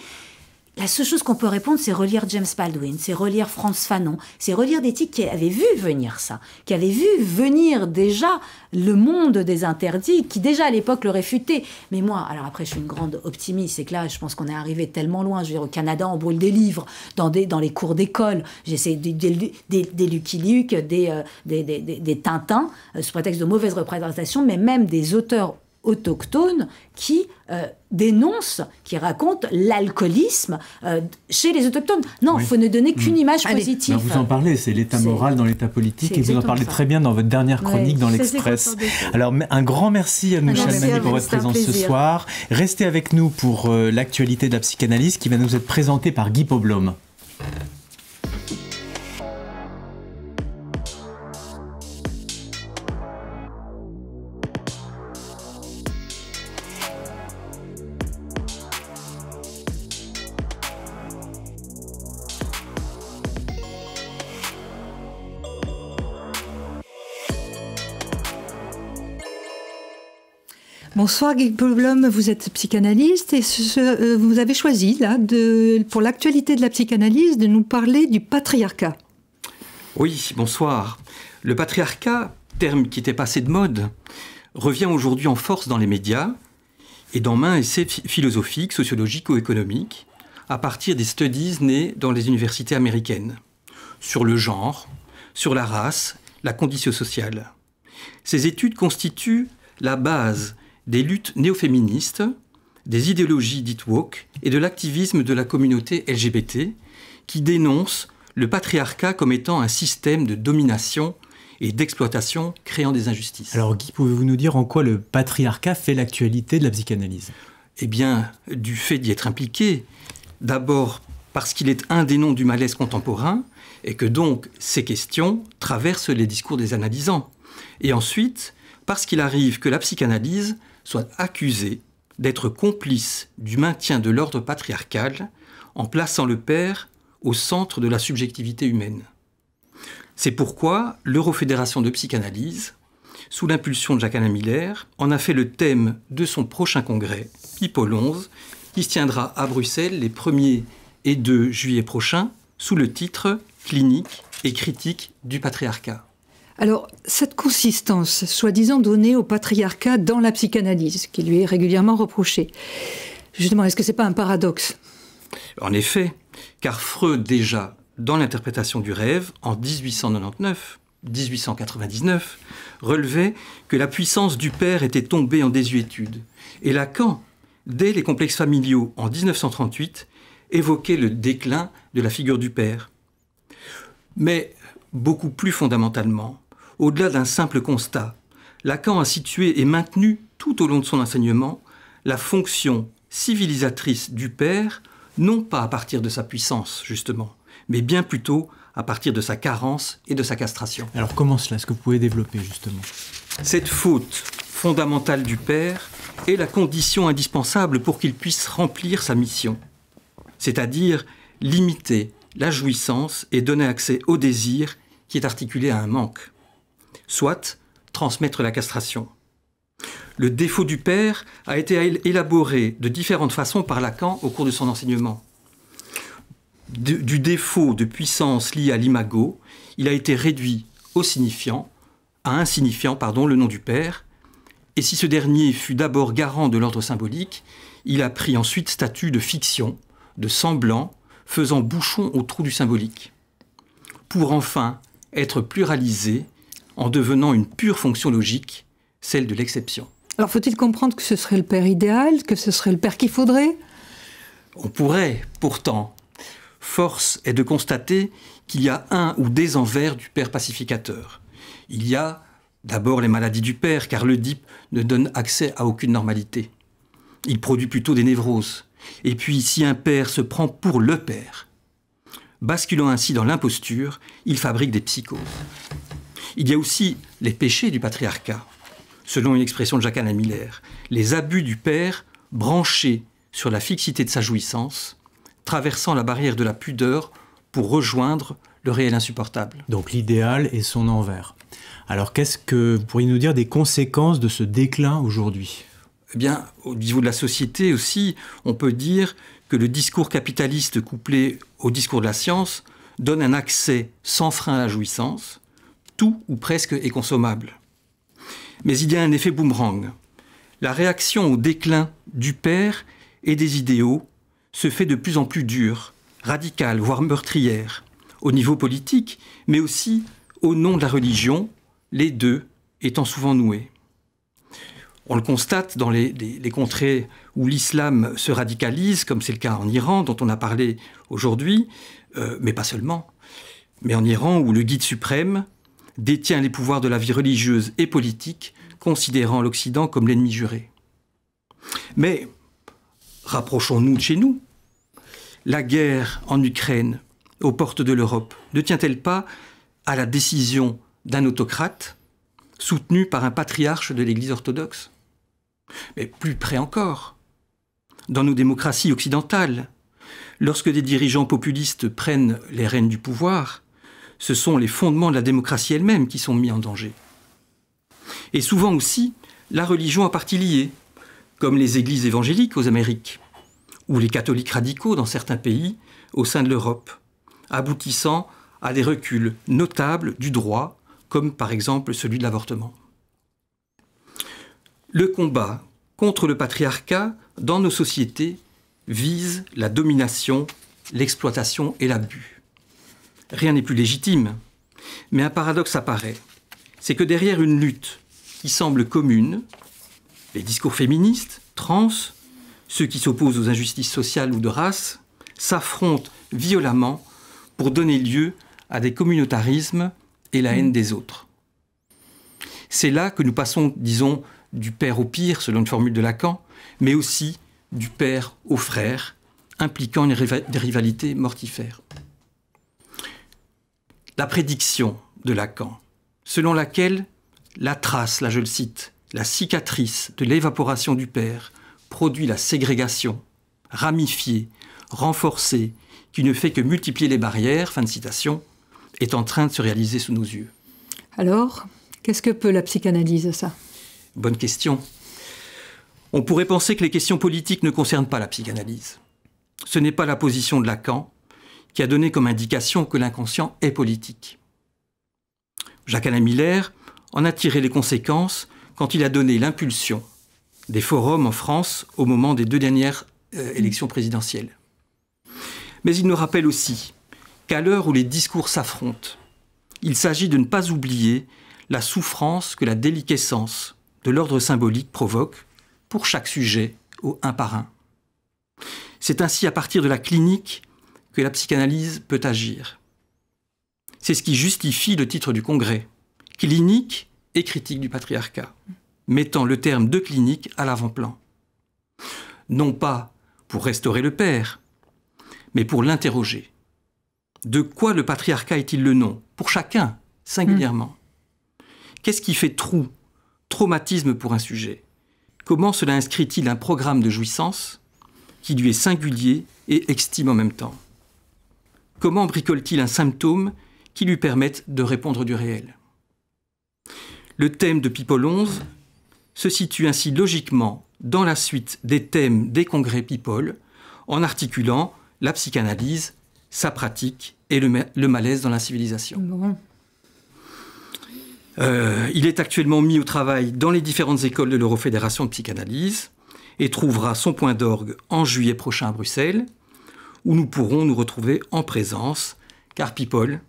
la seule chose qu'on peut répondre, c'est relire James Baldwin, c'est relire France Fanon, c'est relire des types qui avaient vu venir ça, qui avaient vu venir déjà le monde des interdits, qui déjà à l'époque le réfutaient. Mais moi, alors après, je suis une grande optimiste, c'est que là, je pense qu'on est arrivé tellement loin. Je veux dire, au Canada, on brûle des livres dans, des, dans les cours d'école. J'essaie des, des, des Lucky Luke, des, euh, des, des, des, Tintins, euh, sous prétexte de mauvaise représentation, mais même des auteurs autochtones qui dénonce, euh, dénoncent, qui racontent l'alcoolisme euh, chez les autochtones. Non, il ne faut ne donner qu'une mm. image positive. vous en parlez, c'est l'état moral dans l'état politique et vous en parlez très bien dans votre dernière chronique dans l'Express. Alors un grand merci à nous, Mani, pour votre présence ce soir. Restez avec nous pour euh, l'actualité de la psychanalyse qui va nous être présentée par Guy Poblom. Bonsoir Guy vous êtes psychanalyste et euh, vous avez choisi là pour l'actualité de la psychanalyse de nous parler du patriarcat. Oui, bonsoir. Le patriarcat, terme qui était passé de mode, revient aujourd'hui en force dans les médias et dans main essais philosophiques, sociologiques ou économiques à partir des studies nés dans les universités américaines sur le genre, sur la race, la condition sociale. Ces études constituent la base des luttes néo-féministes, des idéologies dites woke et de l'activisme de la communauté LGBT qui dénonce le patriarcat comme étant un système de domination et d'exploitation créant des injustices. Alors Guy, pouvez-vous nous dire en quoi le patriarcat fait l'actualité de la psychanalyse Eh bien, du fait d'y être impliqué, d'abord parce qu'il est un des noms du malaise contemporain et que donc ces questions traversent les discours des analysants. Et ensuite, parce qu'il arrive que la psychanalyse soit accusé d'être complice du maintien de l'ordre patriarcal en plaçant le père au centre de la subjectivité humaine. C'est pourquoi l'Eurofédération de psychanalyse, sous l'impulsion de Jacques Alain Miller, en a fait le thème de son prochain congrès, Pipo 11, qui se tiendra à Bruxelles les 1er et 2 juillet prochains sous le titre Clinique et critique du patriarcat. Alors, cette consistance, soi-disant donnée au patriarcat dans la psychanalyse, qui lui est régulièrement reprochée, justement, est-ce que ce n'est pas un paradoxe En effet, car Freud, déjà, dans l'interprétation du rêve, en 1899, 1899, relevait que la puissance du père était tombée en désuétude. Et Lacan, dès les complexes familiaux en 1938, évoquait le déclin de la figure du père. Mais beaucoup plus fondamentalement, au-delà d'un simple constat. Lacan a situé et maintenu tout au long de son enseignement la fonction civilisatrice du père, non pas à partir de sa puissance, justement, mais bien plutôt à partir de sa carence et de sa castration. Alors comment cela Est-ce que vous pouvez développer, justement Cette faute fondamentale du père est la condition indispensable pour qu'il puisse remplir sa mission, c'est-à-dire limiter la jouissance et donner accès au désir qui est articulé à un manque soit transmettre la castration. Le défaut du père a été élaboré de différentes façons par Lacan au cours de son enseignement. du défaut de puissance lié à l'imago, il a été réduit au signifiant, à insignifiant, pardon, le nom du père, et si ce dernier fut d'abord garant de l'ordre symbolique, il a pris ensuite statut de fiction, de semblant, faisant bouchon au trou du symbolique, pour enfin être pluralisé en devenant une pure fonction logique, celle de l'exception. Alors faut-il comprendre que ce serait le père idéal, que ce serait le père qu'il faudrait On pourrait, pourtant. Force est de constater qu'il y a un ou des envers du père pacificateur. Il y a d'abord les maladies du père, car le ne donne accès à aucune normalité. Il produit plutôt des névroses. Et puis, si un père se prend pour le père, basculant ainsi dans l'imposture, il fabrique des psychoses. Il y a aussi les péchés du patriarcat, selon une expression de Jacques anna Miller, les abus du père branchés sur la fixité de sa jouissance, traversant la barrière de la pudeur pour rejoindre le réel insupportable. Donc l'idéal et son envers. Alors qu'est-ce que vous pourriez nous dire des conséquences de ce déclin aujourd'hui Eh bien, au niveau de la société aussi, on peut dire que le discours capitaliste couplé au discours de la science donne un accès sans frein à la jouissance, tout ou presque est consommable. Mais il y a un effet boomerang. La réaction au déclin du père et des idéaux se fait de plus en plus dure, radicale, voire meurtrière, au niveau politique, mais aussi au nom de la religion, les deux étant souvent noués. On le constate dans les, contrées où l'islam se radicalise, comme c'est le cas en Iran, dont on a parlé aujourd'hui, euh, mais pas seulement, mais en Iran où le guide suprême, détient les pouvoirs de la vie religieuse et politique, considérant l'Occident comme l'ennemi juré. Mais, rapprochons-nous de chez nous, la guerre en Ukraine, aux portes de l'Europe, ne tient-elle pas à la décision d'un autocrate soutenu par un patriarche de l'Église orthodoxe Mais plus près encore, dans nos démocraties occidentales, lorsque des dirigeants populistes prennent les rênes du pouvoir, ce sont les fondements de la démocratie elle-même qui sont mis en danger. Et souvent aussi, la religion en partie liée, comme les églises évangéliques aux Amériques, ou les catholiques radicaux dans certains pays au sein de l'Europe, aboutissant à des reculs notables du droit, comme par exemple celui de l'avortement. Le combat contre le patriarcat dans nos sociétés vise la domination, l'exploitation et l'abus rien n'est plus légitime. Mais un paradoxe apparaît. C'est que derrière une lutte qui semble commune, les discours féministes, trans, ceux qui s'opposent aux injustices sociales ou de race, s'affrontent violemment pour donner lieu à des communautarismes et la haine des autres. C'est là que nous passons, disons, du père au pire, selon une formule de Lacan, mais aussi du père au frère, impliquant des rivalités mortifères la prédiction de Lacan, selon laquelle la trace, là je le cite, la cicatrice de l'évaporation du père produit la ségrégation, ramifiée, renforcée, qui ne fait que multiplier les barrières, fin de citation, est en train de se réaliser sous nos yeux. Alors, qu'est-ce que peut la psychanalyse, ça Bonne question. On pourrait penser que les questions politiques ne concernent pas la psychanalyse. Ce n'est pas la position de Lacan, qui a donné comme indication que l'inconscient est politique. Jacques-Alain Miller en a tiré les conséquences quand il a donné l'impulsion des forums en France au moment des deux dernières euh, élections présidentielles. Mais il nous rappelle aussi qu'à l'heure où les discours s'affrontent, il s'agit de ne pas oublier la souffrance que la déliquescence de l'ordre symbolique provoque pour chaque sujet au un par un. C'est ainsi à partir de la clinique que la psychanalyse peut agir. C'est ce qui justifie le titre du congrès, clinique et critique du patriarcat, mettant le terme de clinique à l'avant-plan. Non pas pour restaurer le père, mais pour l'interroger. De quoi le patriarcat est-il le nom Pour chacun, singulièrement. Hmm. Qu'est-ce qui fait trou, traumatisme pour un sujet Comment cela inscrit-il un programme de jouissance qui lui est singulier et extime en même temps Comment bricole-t-il un symptôme qui lui permette de répondre du réel Le thème de People 11 se situe ainsi logiquement dans la suite des thèmes des congrès People en articulant la psychanalyse, sa pratique et le, malaise dans la civilisation. Euh, il est actuellement mis au travail dans les différentes écoles de l'Eurofédération de psychanalyse et trouvera son point d'orgue en juillet prochain à Bruxelles où nous pourrons nous retrouver en présence, car People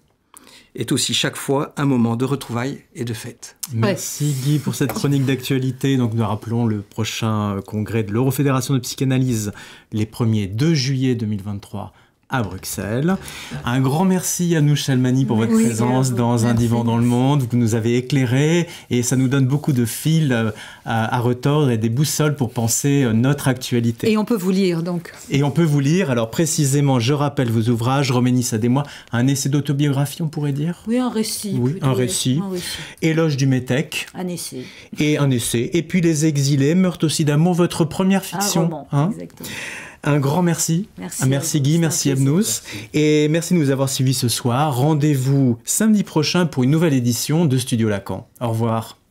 est aussi chaque fois un moment de retrouvailles et de fête. Merci Guy pour cette chronique d'actualité. Donc nous rappelons le prochain congrès de l'Eurofédération de psychanalyse les 1er 2 juillet 2023 à Bruxelles. Un grand merci à nous, Chalmani, pour votre présence dans Un divan dans le monde. Vous nous avez éclairé et ça nous donne beaucoup de fils euh, à, retordre et des boussoles pour penser euh, notre actualité. Et on peut vous lire, donc. Et on peut vous lire. Alors, précisément, je rappelle vos ouvrages, Roménie à des mois, un essai d'autobiographie, on pourrait dire Oui, un récit. Oui, un récit. Éloge du Métèque. Un essai. Et un essai. Et puis, Les Exilés, meurt aussi d'amour, votre première fiction. Un hein exactement. Un grand merci. Merci, Guy, merci Abnous. Et merci de nous avoir suivis ce soir. Rendez-vous samedi prochain pour une nouvelle édition de Studio Lacan. Au revoir.